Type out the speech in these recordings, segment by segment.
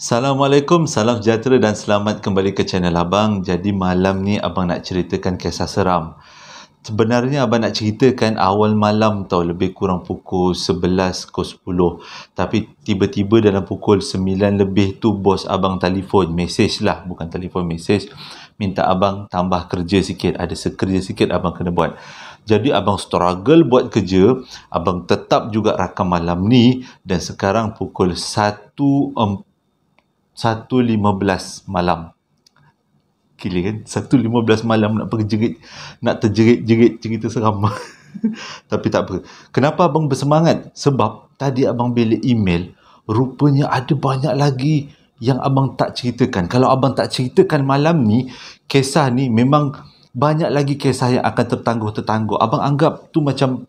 Assalamualaikum, salam sejahtera dan selamat kembali ke channel Abang. Jadi malam ni Abang nak ceritakan kisah seram. Sebenarnya Abang nak ceritakan awal malam tau, lebih kurang pukul 11 ke 10. Tapi tiba-tiba dalam pukul 9 lebih tu bos Abang telefon, mesej lah, bukan telefon, mesej. Minta Abang tambah kerja sikit, ada sekerja sikit Abang kena buat. Jadi abang struggle buat kerja, abang tetap juga rakam malam ni dan sekarang pukul 1.15 malam Gila kan 1.15 malam nak pergi terjerit Nak terjerit-jerit cerita seram Tapi tak apa Kenapa abang bersemangat? Sebab tadi abang beli email Rupanya ada banyak lagi Yang abang tak ceritakan Kalau abang tak ceritakan malam ni Kisah ni memang Banyak lagi kisah yang akan tertangguh-tertangguh Abang anggap tu macam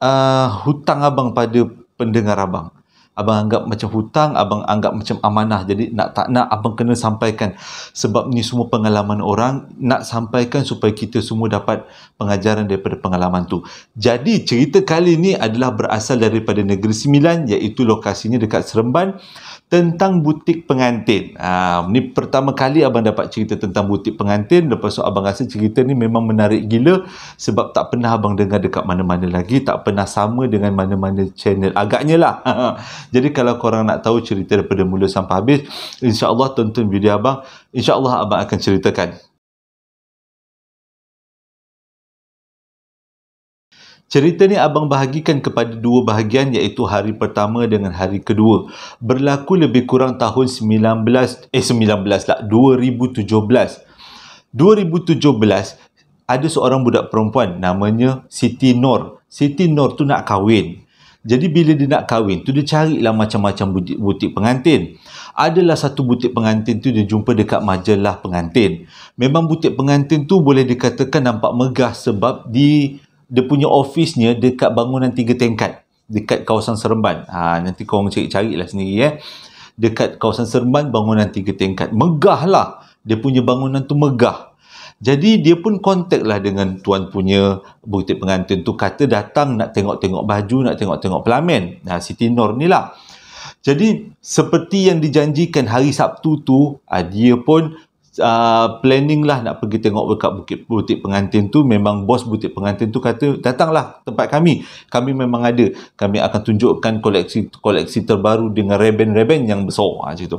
uh, Hutang abang pada pendengar abang abang anggap macam hutang abang anggap macam amanah jadi nak tak nak abang kena sampaikan sebab ni semua pengalaman orang nak sampaikan supaya kita semua dapat pengajaran daripada pengalaman tu jadi cerita kali ni adalah berasal daripada negeri sembilan, iaitu lokasinya dekat Seremban tentang butik pengantin. Ha, ni pertama kali abang dapat cerita tentang butik pengantin. Lepas tu abang rasa cerita ni memang menarik gila sebab tak pernah abang dengar dekat mana-mana lagi. Tak pernah sama dengan mana-mana channel. Agaknya lah. Jadi kalau korang nak tahu cerita daripada mula sampai habis, insyaAllah tonton video abang. InsyaAllah abang akan ceritakan. Cerita ni abang bahagikan kepada dua bahagian iaitu hari pertama dengan hari kedua. Berlaku lebih kurang tahun 19 eh 19 lah 2017. 2017 ada seorang budak perempuan namanya Siti Nor. Siti Nor tu nak kahwin. Jadi bila dia nak kahwin tu dia carilah macam-macam butik pengantin. Adalah satu butik pengantin tu dia jumpa dekat majalah pengantin. Memang butik pengantin tu boleh dikatakan nampak megah sebab di dia punya ofisnya dekat bangunan tiga tingkat dekat kawasan Seremban. Ha, nanti korang cari-cari lah sendiri ya. Dekat kawasan Seremban, bangunan tiga tingkat. Megah lah. Dia punya bangunan tu megah. Jadi dia pun kontak lah dengan tuan punya butik pengantin tu. Kata datang nak tengok-tengok baju, nak tengok-tengok pelamin. Nah, ha, Siti Nor ni lah. Jadi seperti yang dijanjikan hari Sabtu tu, ah, dia pun uh, planning lah nak pergi tengok dekat Bukit Butik Pengantin tu memang bos Butik Pengantin tu kata datanglah tempat kami kami memang ada kami akan tunjukkan koleksi koleksi terbaru dengan reben-reben yang besar ah, macam tu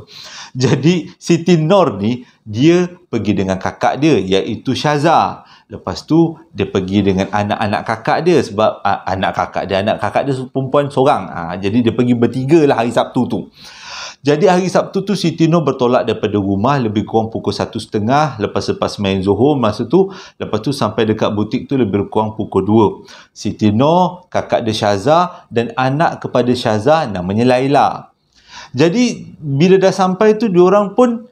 jadi Siti Nor ni dia pergi dengan kakak dia iaitu Syaza lepas tu dia pergi dengan anak-anak kakak dia sebab uh, anak kakak dia anak kakak dia perempuan seorang uh, jadi dia pergi bertiga lah hari Sabtu tu jadi hari Sabtu tu Siti Nur bertolak daripada rumah lebih kurang pukul 1.30 lepas-lepas main Zohor masa tu. Lepas tu sampai dekat butik tu lebih kurang pukul 2. Siti Nur, kakak dia Syaza dan anak kepada Syaza namanya Laila. Jadi bila dah sampai tu diorang pun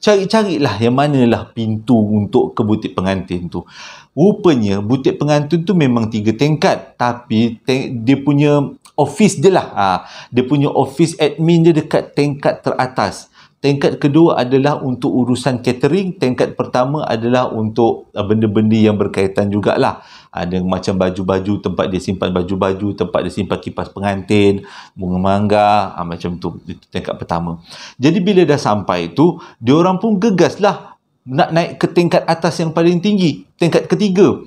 cari lah yang manalah pintu untuk ke butik pengantin tu. Rupanya butik pengantin tu memang tiga tingkat tapi te- dia punya office dia lah. Ha, dia punya office admin dia dekat tingkat teratas. Tingkat kedua adalah untuk urusan catering. Tingkat pertama adalah untuk ah, benda-benda yang berkaitan jugalah. Ada ah, macam baju-baju, tempat dia simpan baju-baju, tempat dia simpan kipas pengantin, bunga mangga, ha, macam tu. Itu tingkat pertama. Jadi bila dah sampai tu, diorang pun gegas lah nak naik ke tingkat atas yang paling tinggi. Tingkat ketiga.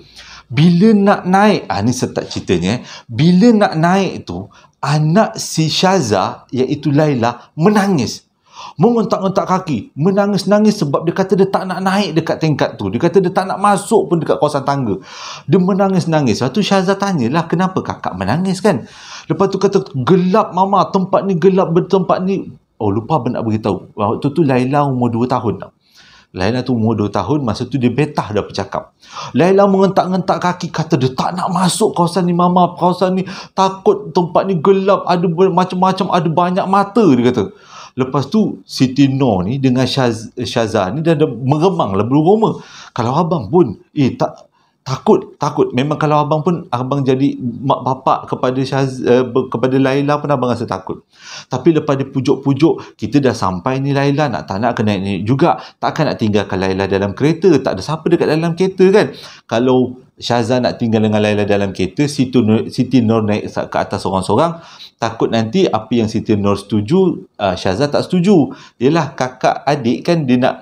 Bila nak naik, ah, ni setak ceritanya, eh. bila nak naik tu, anak si Syaza, iaitu Laila, menangis. Mengontak-ngontak kaki, menangis-nangis sebab dia kata dia tak nak naik dekat tingkat tu. Dia kata dia tak nak masuk pun dekat kawasan tangga. Dia menangis-nangis. Lepas tu Syaza tanyalah, kenapa kakak menangis kan? Lepas tu kata, gelap mama, tempat ni gelap, tempat ni... Oh, lupa benda nak beritahu. Waktu tu Laila umur 2 tahun tau. Laila tu umur 2 tahun masa tu dia betah dah bercakap Laila mengentak-ngentak kaki kata dia tak nak masuk kawasan ni mama kawasan ni takut tempat ni gelap ada macam-macam ada banyak mata dia kata lepas tu Siti Noor ni dengan Syaz Syazan ni dah, dah meremang lah belum kalau abang pun eh tak takut takut memang kalau abang pun abang jadi mak bapak kepada Syaz, uh, kepada Laila pun abang rasa takut tapi lepas dia pujuk-pujuk kita dah sampai ni Laila nak tak nak kena ni juga takkan nak tinggalkan Laila dalam kereta tak ada siapa dekat dalam kereta kan kalau Syaza nak tinggal dengan Laila dalam kereta Siti Nur, Siti Nur naik ke atas orang-orang takut nanti apa yang Siti Nur setuju uh, ah, Syaza tak setuju yelah kakak adik kan dia nak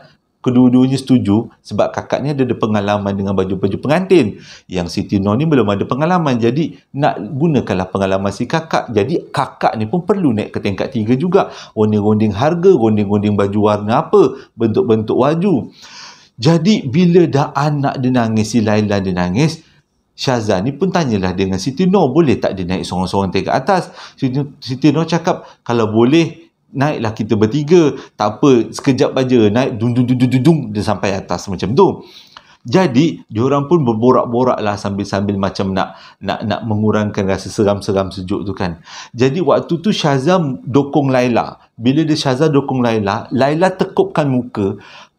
kedua-duanya setuju sebab kakaknya dia ada pengalaman dengan baju-baju pengantin. Yang Siti Nor ni belum ada pengalaman. Jadi nak gunakanlah pengalaman si kakak. Jadi kakak ni pun perlu naik ke tingkat tiga juga. Ronding-ronding harga, ronding-ronding baju warna apa, bentuk-bentuk waju. Jadi bila dah anak dia nangis, si Laila dia nangis, Syazan ni pun tanyalah dengan Siti Nor boleh tak dia naik seorang-seorang tingkat atas. Siti, Siti cakap kalau boleh naiklah kita bertiga tak apa sekejap aja naik dung dung dung dung dung, dung dia sampai atas macam tu jadi orang pun berborak-borak lah sambil-sambil macam nak nak nak mengurangkan rasa seram-seram sejuk tu kan jadi waktu tu Syazam dokong Laila bila dia Syazam dokong Laila Laila tekupkan muka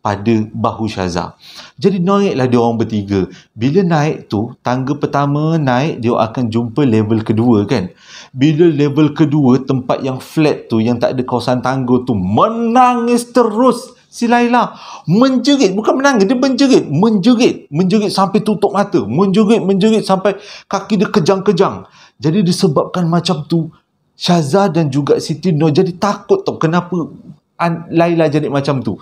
pada bahu Syazah. Jadi naiklah dia orang bertiga. Bila naik tu, tangga pertama naik, dia akan jumpa level kedua kan. Bila level kedua, tempat yang flat tu, yang tak ada kawasan tangga tu, menangis terus si Laila. Menjerit, bukan menangis, dia menjerit. Menjerit, menjerit sampai tutup mata. Menjerit, menjerit sampai kaki dia kejang-kejang. Jadi disebabkan macam tu, Syazah dan juga Siti Nur jadi takut tau kenapa Laila jadi macam tu.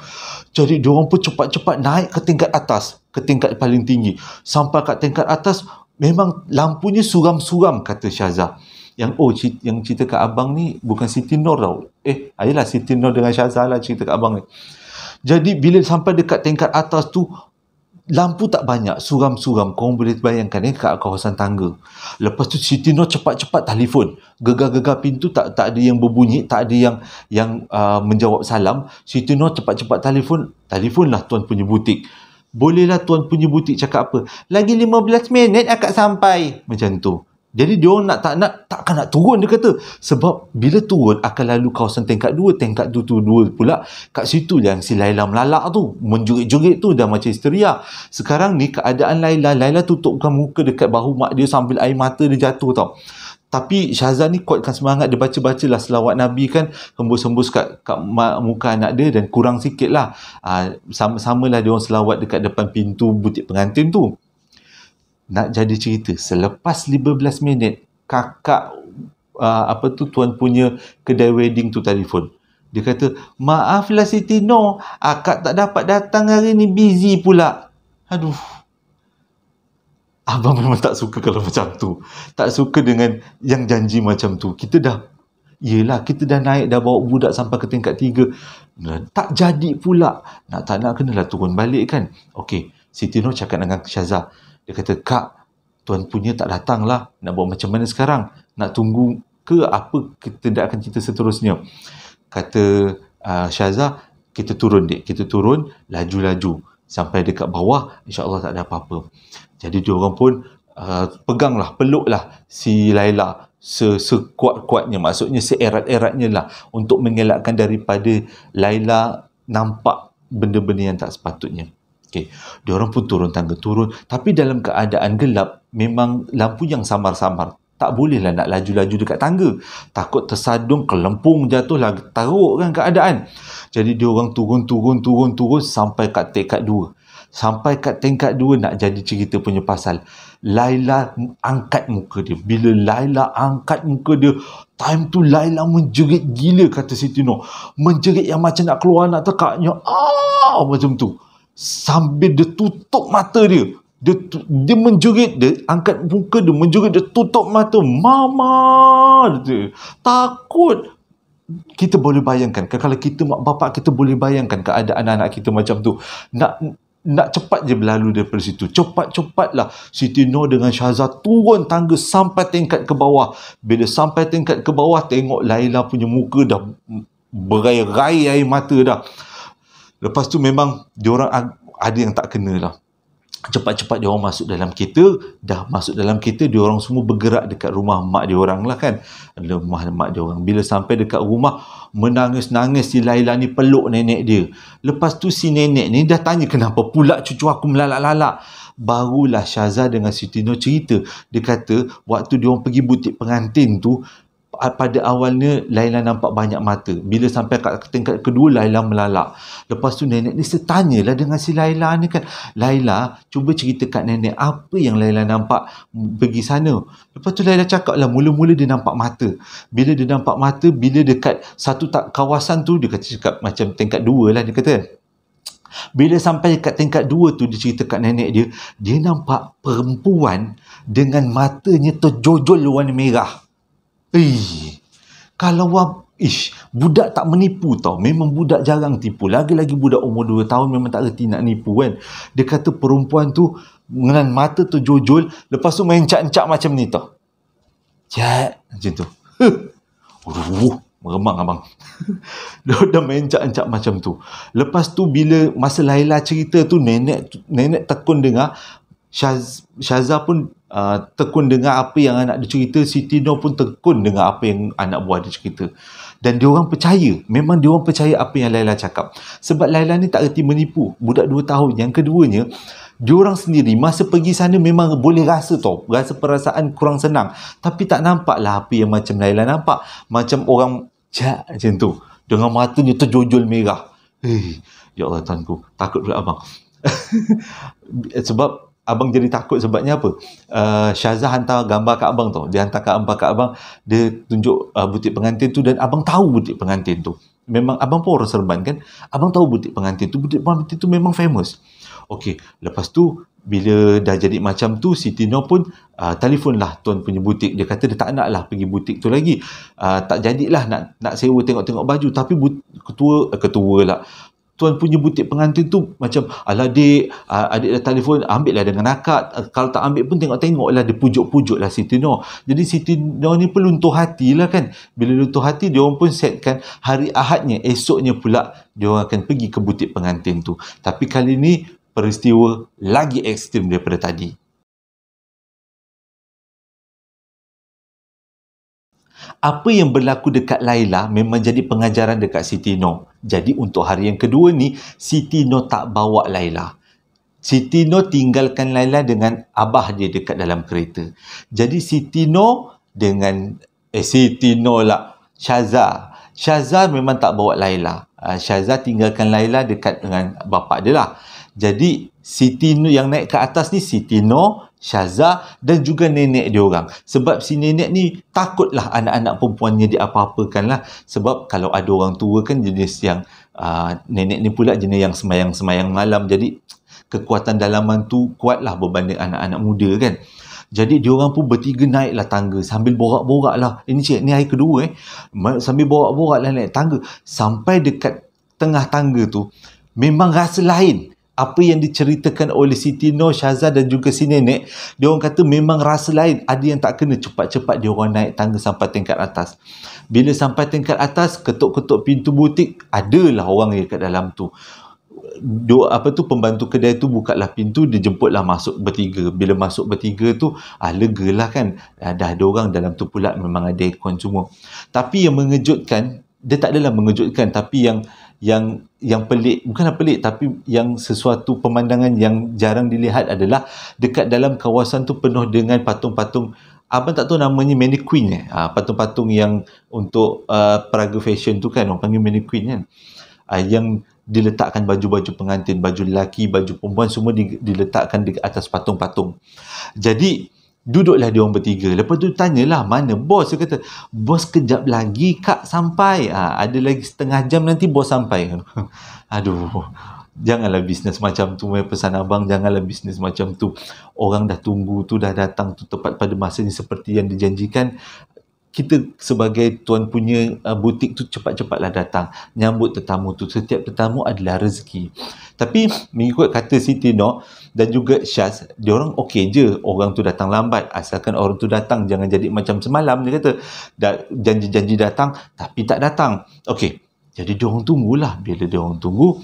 Jadi diorang pun cepat-cepat naik ke tingkat atas, ke tingkat paling tinggi. Sampai kat tingkat atas memang lampunya suram-suram kata Syazah. Yang oh cita, yang cerita kat abang ni bukan Siti Nur tau. Eh, ayolah Siti Nur dengan Syazah lah cerita kat abang ni. Jadi bila sampai dekat tingkat atas tu lampu tak banyak suram-suram kau boleh bayangkan ni eh, kat kawasan tangga lepas tu Siti Nur cepat-cepat telefon gegar-gegar pintu tak tak ada yang berbunyi tak ada yang yang uh, menjawab salam Siti Nur cepat-cepat telefon telefonlah tuan punya butik bolehlah tuan punya butik cakap apa lagi 15 minit akak sampai macam tu jadi dia nak tak nak takkan nak turun dia kata sebab bila turun akan lalu kawasan tingkat 2 tingkat tu tu dua pula kat situ yang si Laila melalak tu menjurit-jurit tu dah macam histeria. Sekarang ni keadaan Laila Laila tutupkan muka dekat bahu mak dia sambil air mata dia jatuh tau. Tapi Syazan ni kuatkan semangat dia baca baca lah selawat Nabi kan hembus-hembus kat, kat muka anak dia dan kurang sikit lah. Ha, ah, sama lah dia orang selawat dekat depan pintu butik pengantin tu nak jadi cerita selepas 15 minit kakak uh, apa tu tuan punya kedai wedding tu telefon dia kata maaf lah Siti no akak tak dapat datang hari ni busy pula aduh abang memang tak suka kalau macam tu tak suka dengan yang janji macam tu kita dah Yelah, kita dah naik, dah bawa budak sampai ke tingkat tiga. Tak jadi pula. Nak tak nak, kenalah turun balik kan. Okey, Siti Noh cakap dengan Syazah. Dia kata, Kak, Tuhan punya tak datang lah Nak buat macam mana sekarang? Nak tunggu ke apa kita tidak akan cerita seterusnya? Kata uh, ah, Syazah, kita turun dek. Kita turun laju-laju. Sampai dekat bawah, insya Allah tak ada apa-apa. Jadi, dia orang pun uh, peganglah, peluklah si Laila sekuat-kuatnya. Maksudnya, seerat-eratnya lah. Untuk mengelakkan daripada Laila nampak benda-benda yang tak sepatutnya. Okay. Diorang pun turun tangga, turun. Tapi dalam keadaan gelap, memang lampu yang samar-samar. Tak bolehlah nak laju-laju dekat tangga. Takut tersadung, kelempung jatuh lah. Taruk kan keadaan. Jadi diorang turun, turun, turun, turun sampai kat tingkat dua. Sampai kat tingkat dua nak jadi cerita punya pasal. Laila angkat muka dia. Bila Laila angkat muka dia, time tu Laila menjerit gila kata Siti Nur. Menjerit yang macam nak keluar, nak tekaknya. Ah, macam tu sambil dia tutup mata dia dia, dia menjurit dia angkat muka dia menjurit dia tutup mata mama dia, takut kita boleh bayangkan kalau kita mak bapak kita boleh bayangkan keadaan anak kita macam tu nak nak cepat je berlalu daripada situ cepat-cepatlah Siti Nur dengan Syaza turun tangga sampai tingkat ke bawah bila sampai tingkat ke bawah tengok Laila punya muka dah berai-rai air mata dah Lepas tu memang diorang ada yang tak kena lah. Cepat-cepat diorang masuk dalam kereta, dah masuk dalam kereta, diorang semua bergerak dekat rumah mak diorang lah kan. Rumah mak diorang. Bila sampai dekat rumah, menangis-nangis si Laila ni peluk nenek dia. Lepas tu si nenek ni dah tanya kenapa pula cucu aku melalak-lalak. Barulah Syaza dengan Siti Nur cerita. Dia kata, waktu diorang pergi butik pengantin tu, pada awalnya Laila nampak banyak mata bila sampai kat tingkat kedua Laila melalak lepas tu nenek ni setanyalah dengan si Laila ni kan Laila cuba cerita kat nenek apa yang Laila nampak pergi sana lepas tu Laila cakap lah mula-mula dia nampak mata bila dia nampak mata bila dekat satu tak kawasan tu dia kata cakap macam tingkat dua lah dia kata bila sampai kat tingkat dua tu dia cerita kat nenek dia dia nampak perempuan dengan matanya terjojol warna merah Eh, kalau wab, ish, budak tak menipu tau. Memang budak jarang tipu. Lagi-lagi budak umur 2 tahun memang tak reti nak nipu kan. Dia kata perempuan tu dengan mata tu jojol, lepas tu main cak-cak macam ni tau. Cak, macam tu. Huh. meremang abang. dia dah main cak-cak macam tu. Lepas tu bila masa Laila cerita tu, nenek nenek tekun dengar, Syaz, Syaza pun Ah, tekun dengan apa yang anak dia cerita Siti Nur pun tekun dengan apa yang anak buah dia cerita dan dia orang percaya memang dia orang percaya apa yang Laila cakap sebab Laila ni tak reti menipu budak 2 tahun yang keduanya dia orang sendiri masa pergi sana memang boleh rasa tau rasa perasaan kurang senang tapi tak nampak lah apa yang macam Laila nampak macam orang jahat macam tu dengan matanya terjojol merah Hei, eh, ya Allah tuanku takut pula abang sebab abang jadi takut sebabnya apa? Uh, Syazah hantar gambar kat abang tu. Dia hantar kat abang kat abang, dia tunjuk uh, butik pengantin tu dan abang tahu butik pengantin tu. Memang abang pun orang Serban kan? Abang tahu butik pengantin tu, butik pengantin tu memang famous. Okey, lepas tu bila dah jadi macam tu Siti Nur pun uh, lah tuan punya butik dia kata dia tak nak lah pergi butik tu lagi uh, tak jadilah nak nak sewa tengok-tengok baju tapi but, ketua ketua lah tuan punya butik pengantin tu macam ala adik adik dah telefon ambil lah dengan akak kalau tak ambil pun tengok-tengok lah dia pujuk-pujuk lah Siti Noor jadi Siti Noor ni pun untuh hati lah kan bila untuh hati dia orang pun setkan hari ahadnya esoknya pula dia orang akan pergi ke butik pengantin tu tapi kali ni peristiwa lagi ekstrim daripada tadi Apa yang berlaku dekat Laila memang jadi pengajaran dekat Siti No. Jadi untuk hari yang kedua ni, Siti No tak bawa Laila. Siti No tinggalkan Laila dengan abah dia dekat dalam kereta. Jadi Siti No dengan, eh Siti No lah, Syaza. Syaza memang tak bawa Laila. Ah, Syaza tinggalkan Laila dekat dengan bapak dia lah. Jadi Siti No yang naik ke atas ni Siti No, Shaza dan juga nenek dia orang. Sebab si nenek ni takutlah anak-anak perempuannya apa apakan lah. Sebab kalau ada orang tua kan jenis yang uh, nenek ni pula jenis yang semayang-semayang malam. Jadi kekuatan dalaman tu kuatlah berbanding anak-anak muda kan. Jadi dia orang pun bertiga naiklah tangga sambil borak-borak lah. Ini cik, ni hari kedua eh. Sambil borak-borak lah naik tangga. Sampai dekat tengah tangga tu, memang rasa lain apa yang diceritakan oleh Siti Noh, Syazah dan juga si nenek dia orang kata memang rasa lain ada yang tak kena cepat-cepat dia orang naik tangga sampai tingkat atas bila sampai tingkat atas ketuk-ketuk pintu butik adalah orang yang kat dalam tu Do, apa tu pembantu kedai tu lah pintu dia jemputlah masuk bertiga bila masuk bertiga tu ah, lega lah kan ah, dah ada orang dalam tu pula memang ada aircon semua tapi yang mengejutkan dia tak adalah mengejutkan tapi yang yang yang pelik bukanlah pelik tapi yang sesuatu pemandangan yang jarang dilihat adalah dekat dalam kawasan tu penuh dengan patung-patung abang tak tahu namanya mannequin eh ha, patung-patung yang untuk uh, peraga fashion tu kan orang panggil mannequin kan ha, yang diletakkan baju-baju pengantin baju lelaki baju perempuan semua di, diletakkan di atas patung-patung jadi Duduklah dia orang bertiga. Lepas tu tanyalah mana bos. Dia kata, bos kejap lagi kak sampai. Ha, ada lagi setengah jam nanti bos sampai. Aduh. Janganlah bisnes macam tu. Saya pesan abang, janganlah bisnes macam tu. Orang dah tunggu tu, dah datang tu tepat pada masa ni seperti yang dijanjikan. Kita sebagai tuan punya uh, butik tu cepat-cepatlah datang. Nyambut tetamu tu. Setiap tetamu adalah rezeki. Tapi mengikut kata Siti Nok, dan juga Syaz dia orang okey je orang tu datang lambat asalkan orang tu datang jangan jadi macam semalam dia kata janji-janji datang tapi tak datang okey jadi dia orang tunggulah bila dia orang tunggu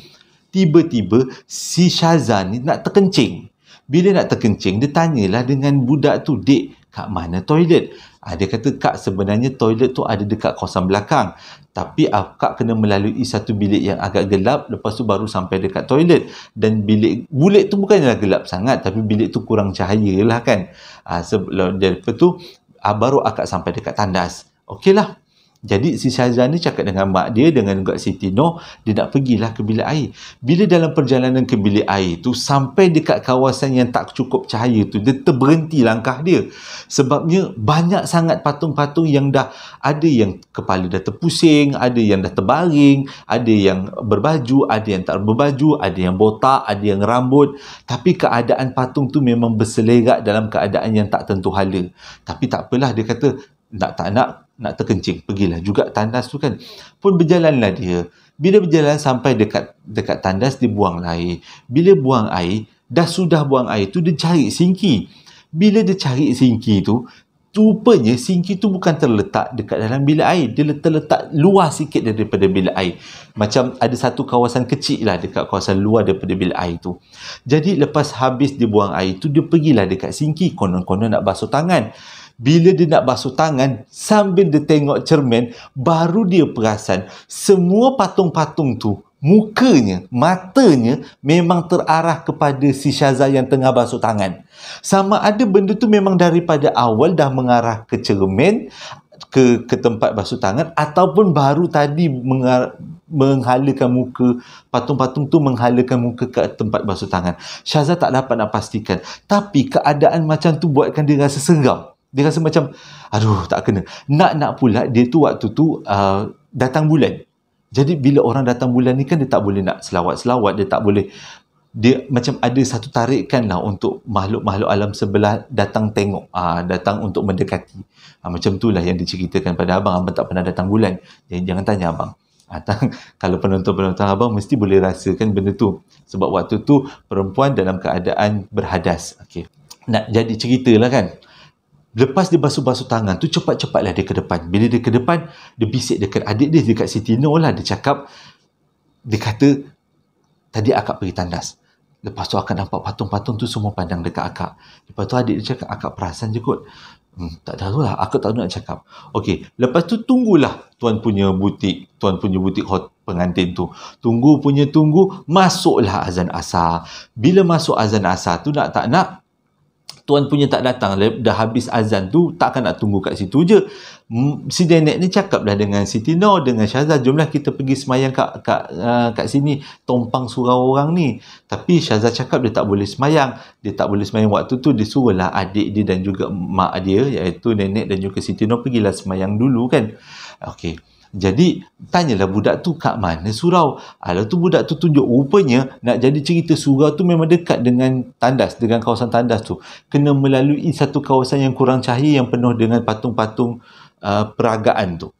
tiba-tiba si Syazan ni nak terkencing bila nak terkencing dia tanyalah dengan budak tu dek kat mana toilet Ha, dia kata, Kak sebenarnya toilet tu ada dekat kawasan belakang. Tapi uh, Kak kena melalui satu bilik yang agak gelap. Lepas tu baru sampai dekat toilet. Dan bilik bulik tu bukanlah gelap sangat. Tapi bilik tu kurang cahaya lah kan. Ha, sebelum, dari tu, uh, baru akak sampai dekat tandas. Okey lah. Jadi si Syazan ni cakap dengan mak dia dengan juga Siti Noh, dia nak pergilah ke bilik air. Bila dalam perjalanan ke bilik air tu, sampai dekat kawasan yang tak cukup cahaya tu, dia terberhenti langkah dia. Sebabnya banyak sangat patung-patung yang dah ada yang kepala dah terpusing, ada yang dah terbaring, ada yang berbaju, ada yang tak berbaju, ada yang botak, ada yang rambut. Tapi keadaan patung tu memang berselerak dalam keadaan yang tak tentu hala. Tapi tak apalah, dia kata, nak tak nak nak terkencing pergilah juga tandas tu kan pun berjalanlah dia bila berjalan sampai dekat dekat tandas dia buang air bila buang air dah sudah buang air tu dia cari singki bila dia cari singki tu rupanya singki tu bukan terletak dekat dalam bilik air dia terletak luar sikit daripada bilik air macam ada satu kawasan kecil lah dekat kawasan luar daripada bilik air tu jadi lepas habis dia buang air tu dia pergilah dekat singki konon-konon nak basuh tangan bila dia nak basuh tangan sambil dia tengok cermin baru dia perasan semua patung-patung tu mukanya, matanya memang terarah kepada si Shaza yang tengah basuh tangan. Sama ada benda tu memang daripada awal dah mengarah ke cermin, ke, ke tempat basuh tangan ataupun baru tadi mengar- menghalakan muka patung-patung tu menghalakan muka ke tempat basuh tangan Syaza tak dapat nak pastikan tapi keadaan macam tu buatkan dia rasa seram dia rasa macam aduh tak kena nak nak pula dia tu waktu tu uh, datang bulan jadi bila orang datang bulan ni kan dia tak boleh nak selawat-selawat dia tak boleh dia macam ada satu tarikan lah untuk makhluk-makhluk alam sebelah datang tengok uh, datang untuk mendekati uh, macam tu lah yang diceritakan pada abang abang tak pernah datang bulan jadi jangan tanya abang Atang, ah, kalau penonton-penonton abang mesti boleh rasakan benda tu sebab waktu tu perempuan dalam keadaan berhadas okay. nak jadi cerita lah kan Lepas dia basuh-basuh tangan tu cepat-cepatlah dia ke depan. Bila dia ke depan, dia bisik dekat adik dia dekat Siti Nur lah. Dia cakap, dia kata, tadi akak pergi tandas. Lepas tu akak nampak patung-patung tu semua pandang dekat akak. Lepas tu adik dia cakap, akak perasan je kot. Hmm, tak tahu lah, aku tak tahu nak cakap. Okey, lepas tu tunggulah tuan punya butik, tuan punya butik hot pengantin tu. Tunggu punya tunggu, masuklah azan asar. Bila masuk azan asar tu nak tak nak, tuan punya tak datang dah habis azan tu takkan nak tunggu kat situ je si nenek ni cakap dah dengan si Tino dengan Syazah jomlah kita pergi semayang kat, kat, uh, kat sini tompang surau orang ni tapi Syazah cakap dia tak boleh semayang dia tak boleh semayang waktu tu dia suruhlah adik dia dan juga mak dia iaitu Nenek dan juga si Tino pergilah semayang dulu kan Okey. Jadi tanyalah budak tu kat mana surau. Ada ah, tu budak tu tunjuk rupanya nak jadi cerita surau tu memang dekat dengan tandas dengan kawasan tandas tu. Kena melalui satu kawasan yang kurang cahaya yang penuh dengan patung-patung uh, peragaan tu.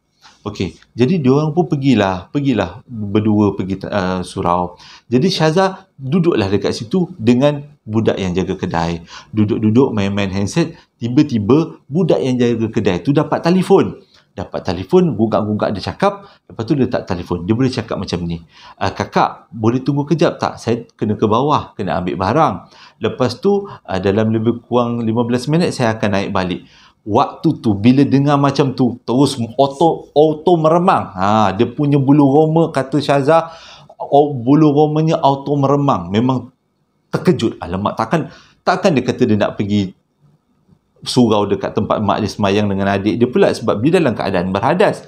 Okey, jadi dia orang pun pergilah, pergilah berdua pergi uh, surau. Jadi Syaza duduklah dekat situ dengan budak yang jaga kedai. Duduk-duduk main-main handset, tiba-tiba budak yang jaga kedai tu dapat telefon dapat telefon, gungak-gungak dia cakap, lepas tu dia tak telefon. Dia boleh cakap macam ni. Uh, kakak, boleh tunggu kejap tak? Saya kena ke bawah, kena ambil barang. Lepas tu, uh, dalam lebih kurang 15 minit, saya akan naik balik. Waktu tu, bila dengar macam tu, terus auto, auto meremang. Ha, dia punya bulu roma, kata Syazah, bulu romanya auto meremang. Memang terkejut. Alamak, takkan, takkan dia kata dia nak pergi surau dekat tempat mak dia semayang dengan adik dia pula sebab dia dalam keadaan berhadas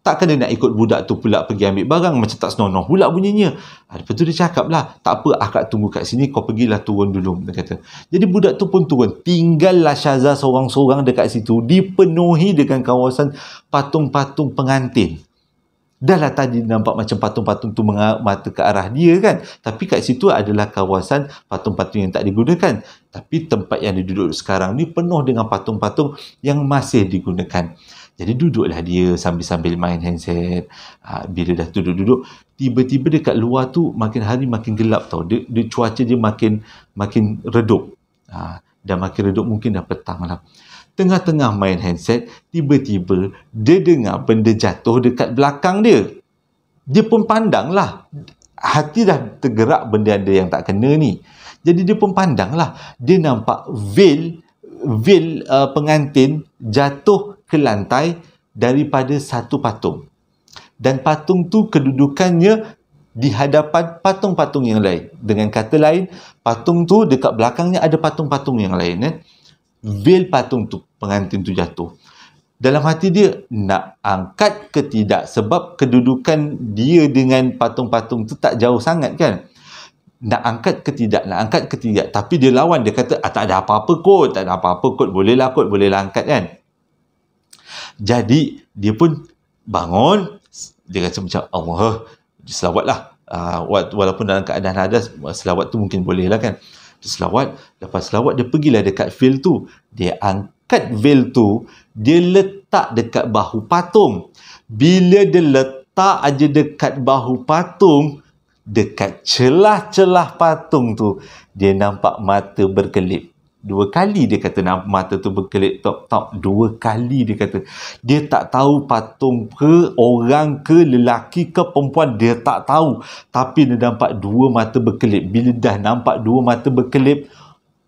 takkan dia nak ikut budak tu pula pergi ambil barang macam tak senonoh pula bunyinya ah, lepas tu dia cakap lah tak apa akak tunggu kat sini kau pergilah turun dulu dia kata jadi budak tu pun turun tinggallah Syaza seorang-seorang dekat situ dipenuhi dengan kawasan patung-patung pengantin Dah lah tadi nampak macam patung-patung tu mata ke arah dia kan. Tapi kat situ adalah kawasan patung-patung yang tak digunakan. Tapi tempat yang dia duduk sekarang ni penuh dengan patung-patung yang masih digunakan. Jadi duduklah dia sambil-sambil main handset. Ha, bila dah duduk-duduk, tiba-tiba dekat luar tu makin hari makin gelap tau. Dia, dia cuaca dia makin makin redup. Ha, dah makin redup mungkin dah petang lah tengah-tengah main handset, tiba-tiba dia dengar benda jatuh dekat belakang dia. Dia pun pandang Hati dah tergerak benda ada yang tak kena ni. Jadi dia pun pandang Dia nampak veil, veil uh, pengantin jatuh ke lantai daripada satu patung. Dan patung tu kedudukannya di hadapan patung-patung yang lain. Dengan kata lain, patung tu dekat belakangnya ada patung-patung yang lain. Eh? Bil patung tu pengantin tu jatuh dalam hati dia nak angkat ke tidak sebab kedudukan dia dengan patung-patung tu tak jauh sangat kan nak angkat ke tidak nak angkat ke tidak tapi dia lawan dia kata ah, tak ada apa-apa kot tak ada apa-apa kot boleh lah kot boleh lah angkat kan jadi dia pun bangun dia kata macam Allah selawat lah uh, ah, walaupun dalam keadaan hadas selawat tu mungkin boleh lah kan selawat lepas selawat dia pergilah dekat veil tu dia angkat veil tu dia letak dekat bahu patung bila dia letak aja dekat bahu patung dekat celah-celah patung tu dia nampak mata berkelip dua kali dia kata mata tu berkelip top top dua kali dia kata dia tak tahu patung ke orang ke lelaki ke perempuan dia tak tahu tapi dia nampak dua mata berkelip bila dah nampak dua mata berkelip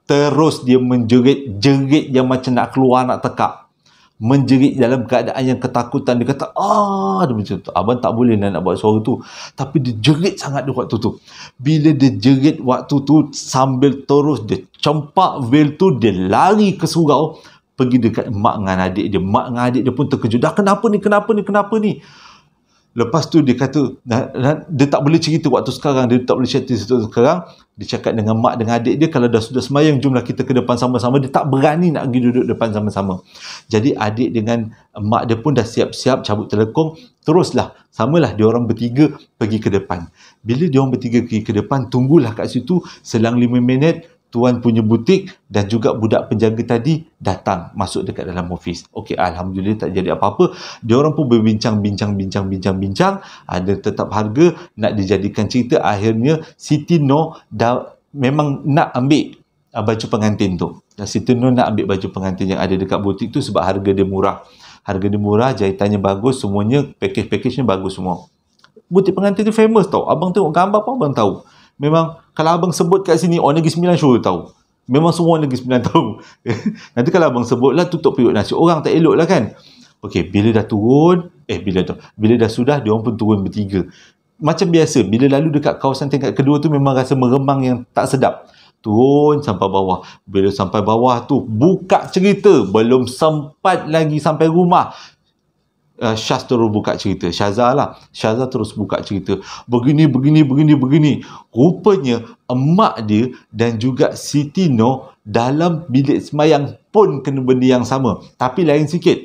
terus dia menjerit jerit yang macam nak keluar nak tekak menjerit dalam keadaan yang ketakutan dia kata ah dia macam tu abang tak boleh nak, buat suara tu tapi dia jerit sangat dia waktu tu bila dia jerit waktu tu sambil terus dia Campak Vale tu dia lari ke surau pergi dekat mak dengan adik dia mak dengan adik dia pun terkejut dah kenapa ni kenapa ni kenapa ni lepas tu dia kata nah, nah, dia tak boleh cerita waktu sekarang dia tak boleh cerita waktu sekarang dia cakap dengan mak dengan adik dia kalau dah sudah semayang jumlah kita ke depan sama-sama dia tak berani nak pergi duduk depan sama-sama jadi adik dengan mak dia pun dah siap-siap cabut telekong teruslah samalah dia orang bertiga pergi ke depan bila dia orang bertiga pergi ke depan tunggulah kat situ selang lima minit tuan punya butik dan juga budak penjaga tadi datang masuk dekat dalam office. Okey, alhamdulillah tak jadi apa-apa. Dia orang pun berbincang bincang bincang bincang bincang ada tetap harga nak dijadikan cerita akhirnya Siti No dah memang nak ambil uh, baju pengantin tu. Dan Siti No nak ambil baju pengantin yang ada dekat butik tu sebab harga dia murah. Harga dia murah, jahitannya bagus, semuanya package-package-nya bagus semua. Butik pengantin tu famous tau. Abang tengok gambar pun abang tahu memang kalau abang sebut kat sini orang negeri sembilan sure tahu memang semua orang negeri sembilan tahu nanti kalau abang sebut lah tutup periuk nasi orang tak elok lah kan Okey, bila dah turun eh bila tu bila dah sudah dia orang pun turun bertiga macam biasa bila lalu dekat kawasan tingkat kedua tu memang rasa meremang yang tak sedap turun sampai bawah bila sampai bawah tu buka cerita belum sempat lagi sampai rumah uh, eh, Syaz terus buka cerita. Syazah lah. Syazah terus buka cerita. Begini, begini, begini, begini. Rupanya, emak dia dan juga Siti Noh dalam bilik semayang pun kena benda yang sama. Tapi lain sikit.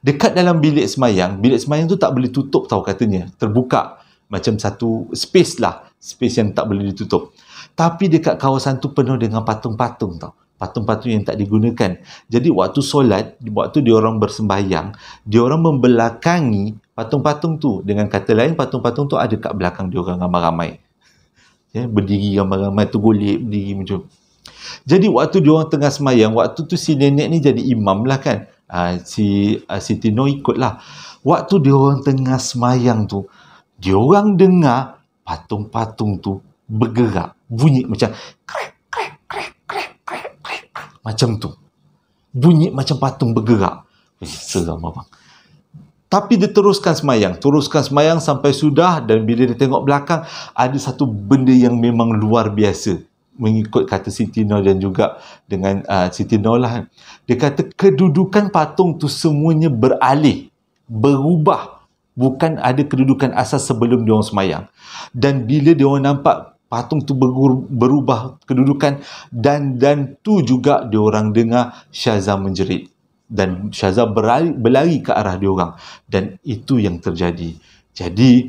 Dekat dalam bilik semayang, bilik semayang tu tak boleh tutup tau katanya. Terbuka. Macam satu space lah. Space yang tak boleh ditutup. Tapi dekat kawasan tu penuh dengan patung-patung tau patung-patung yang tak digunakan. Jadi waktu solat, waktu dia orang bersembahyang, dia orang membelakangi patung-patung tu. Dengan kata lain, patung-patung tu ada kat belakang dia orang ramai-ramai. Ya, berdiri ramai-ramai tu golek, berdiri macam Jadi waktu dia orang tengah semayang, waktu tu si nenek ni jadi imam lah kan. Uh, si uh, si Tino ikut lah. Waktu dia orang tengah semayang tu, dia orang dengar patung-patung tu bergerak. Bunyi macam krek, macam tu. Bunyi macam patung bergerak. Eh, seram abang. Tapi dia teruskan semayang. Teruskan semayang sampai sudah dan bila dia tengok belakang, ada satu benda yang memang luar biasa. Mengikut kata Siti Nol dan juga dengan uh, Siti Nol lah. Dia kata kedudukan patung tu semuanya beralih, berubah. Bukan ada kedudukan asas sebelum diorang semayang. Dan bila dia orang nampak patung tu bergur, berubah kedudukan dan dan tu juga diorang dengar Syaza menjerit dan Syaza berlari, berlari ke arah diorang dan itu yang terjadi jadi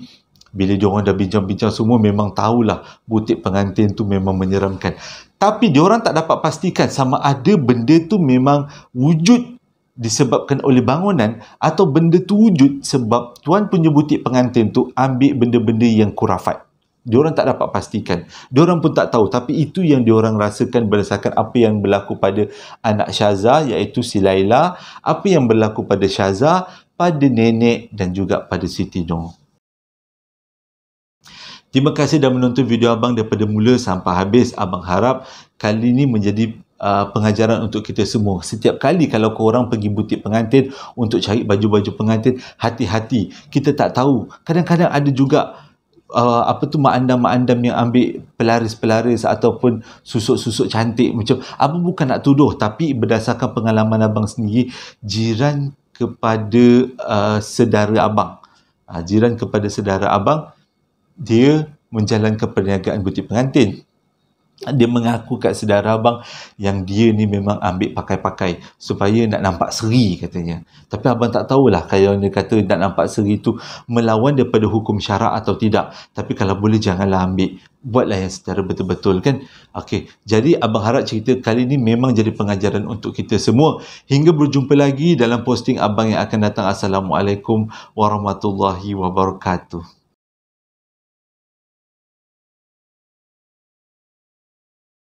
bila diorang dah bincang-bincang semua memang tahulah butik pengantin tu memang menyeramkan tapi diorang tak dapat pastikan sama ada benda tu memang wujud disebabkan oleh bangunan atau benda tu wujud sebab tuan punya butik pengantin tu ambil benda-benda yang kurafat diorang tak dapat pastikan diorang pun tak tahu tapi itu yang diorang rasakan berdasarkan apa yang berlaku pada anak Syaza iaitu si Laila apa yang berlaku pada Syaza pada nenek dan juga pada Siti Nur Terima kasih dah menonton video abang daripada mula sampai habis. Abang harap kali ini menjadi Uh, pengajaran untuk kita semua. Setiap kali kalau korang pergi butik pengantin untuk cari baju-baju pengantin, hati-hati. Kita tak tahu. Kadang-kadang ada juga uh, apa tu maandam-maandam yang ambil pelaris-pelaris ataupun susuk-susuk cantik macam apa bukan nak tuduh tapi berdasarkan pengalaman abang sendiri jiran kepada uh, sedara abang uh, jiran kepada sedara abang dia menjalankan perniagaan butik pengantin dia mengaku kat sedara abang yang dia ni memang ambil pakai-pakai supaya nak nampak seri katanya. Tapi abang tak tahulah kalau dia kata nak nampak seri tu melawan daripada hukum syarak atau tidak. Tapi kalau boleh janganlah ambil. Buatlah yang secara betul-betul kan. Okey. Jadi abang harap cerita kali ni memang jadi pengajaran untuk kita semua. Hingga berjumpa lagi dalam posting abang yang akan datang. Assalamualaikum warahmatullahi wabarakatuh.